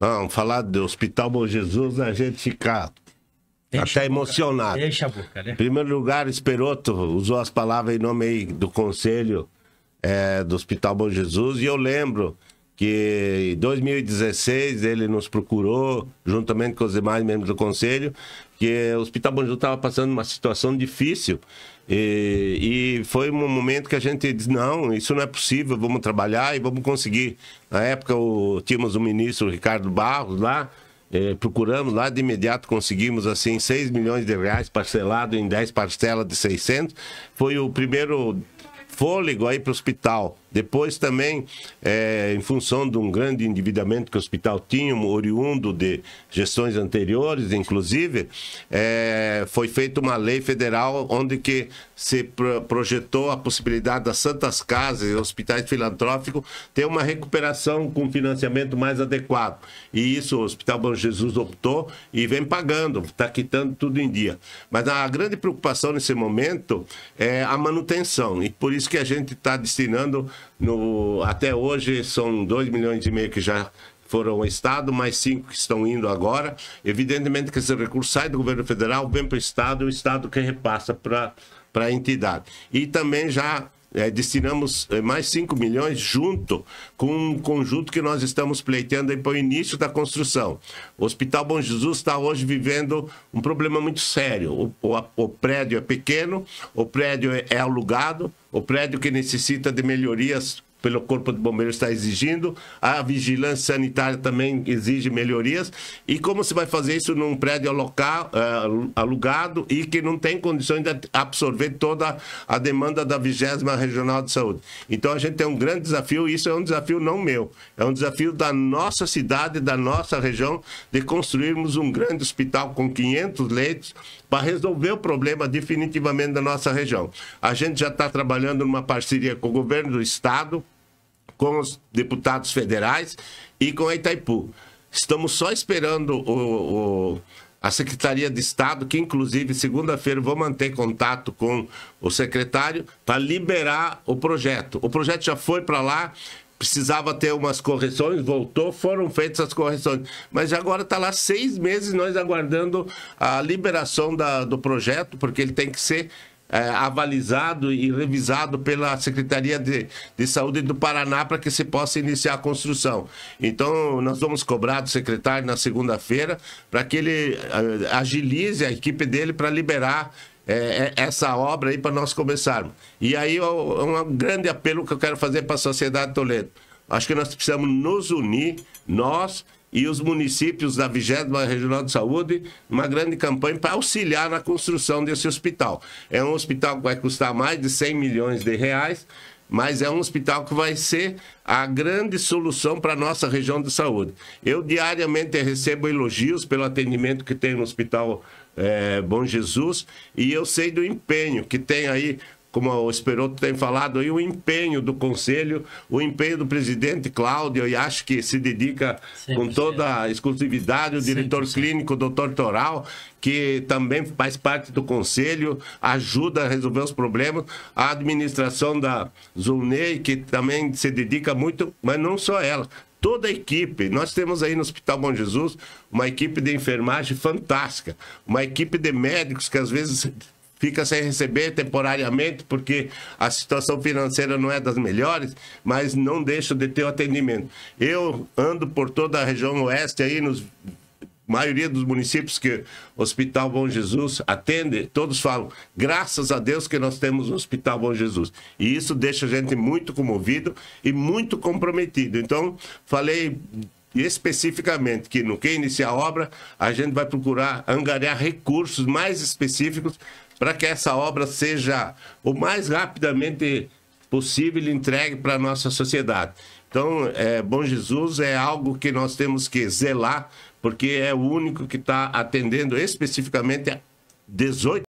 Não, falar do Hospital Bom Jesus, né, a gente fica Deixa até emocionado. Deixa a boca, né? Em primeiro lugar, Esperoto usou as palavras em nome do conselho é, do Hospital Bom Jesus, e eu lembro que em 2016 ele nos procurou, juntamente com os demais membros do conselho, que o Hospital Bonjú estava passando uma situação difícil. E, e, foi um momento que a gente disse: não, isso não é possível, vamos trabalhar e vamos conseguir. Na época, o, tínhamos o ministro Ricardo Barros lá, eh, procuramos lá, de imediato conseguimos assim 6 milhões de reais parcelado em 10 parcelas de 600. Foi o primeiro fôlego aí para o hospital depois também, é, em função de um grande endividamento que o hospital tinha, oriundo de gestões anteriores, inclusive, é, foi feita uma lei federal onde que se projetou a possibilidade das santas casas e hospitais filantróficos ter uma recuperação com financiamento mais adequado. E isso o Hospital Bom Jesus optou e vem pagando, está quitando tudo em dia. Mas a grande preocupação nesse momento é a manutenção, e por isso que a gente está destinando no, até hoje são 2 milhões e meio que já foram ao Estado, mais cinco que estão indo agora. Evidentemente que esse recurso sai do governo federal, vem para o Estado, o Estado que repassa para para a entidade. E também já é, destinamos é, mais 5 milhões junto com um conjunto que nós estamos pleiteando para o início da construção. O Hospital Bom Jesus está hoje vivendo um problema muito sério. O, o, o prédio é pequeno, o prédio é, é alugado, o prédio que necessita de melhorias pelo Corpo de Bombeiros está exigindo, a vigilância sanitária também exige melhorias. E como se vai fazer isso num prédio alocal, eh, alugado e que não tem condições de absorver toda a demanda da 20 Regional de Saúde? Então a gente tem um grande desafio, e isso é um desafio não meu, é um desafio da nossa cidade, da nossa região, de construirmos um grande hospital com 500 leitos para resolver o problema definitivamente da nossa região. A gente já está trabalhando numa parceria com o governo do estado, com os deputados federais e com a Itaipu. Estamos só esperando o, o a Secretaria de Estado, que inclusive segunda-feira vou manter contato com o secretário para liberar o projeto. O projeto já foi para lá, precisava ter umas correções, voltou, foram feitas as correções. Mas agora está lá seis meses nós aguardando a liberação da, do projeto, porque ele tem que ser é, avalizado e revisado pela Secretaria de, de Saúde do Paraná para que se possa iniciar a construção. Então, nós vamos cobrar do secretário na segunda-feira para que ele uh, agilize a equipe dele para liberar é, é, essa obra aí para nós começarmos. E aí, um, um grande apelo que eu quero fazer para a sociedade de Toledo. Acho que nós precisamos nos unir, nós e os municípios da 20 Regional de Saúde uma grande campanha para auxiliar na construção desse hospital. É um hospital que vai custar mais de 100 milhões de reais, mas é um hospital que vai ser a grande solução para a nossa região de saúde. Eu diariamente recebo elogios pelo atendimento que tem no Hospital é, Bom Jesus e eu sei do empenho que tem aí como o Esperoto tem falado aí, o empenho do Conselho, o empenho do presidente Cláudio, e acho que se dedica com toda a exclusividade, o diretor clínico, o doutor Toral, que também faz parte do Conselho, ajuda a resolver os problemas, a administração da Zulney, que também se dedica muito, mas não só ela, toda a equipe. Nós temos aí no Hospital Bom Jesus uma equipe de enfermagem fantástica, uma equipe de médicos que às vezes fica sem receber temporariamente porque a situação financeira não é das melhores, mas não deixa de ter o atendimento. Eu ando por toda a região oeste aí nos maioria dos municípios que o Hospital Bom Jesus atende, todos falam, graças a Deus que nós temos o Hospital Bom Jesus. E isso deixa a gente muito comovido e muito comprometido. Então, falei especificamente que no que iniciar a obra, a gente vai procurar angariar recursos mais específicos para que essa obra seja o mais rapidamente possível entregue para a nossa sociedade. Então, é, Bom Jesus é algo que nós temos que zelar, porque é o único que está atendendo especificamente a 18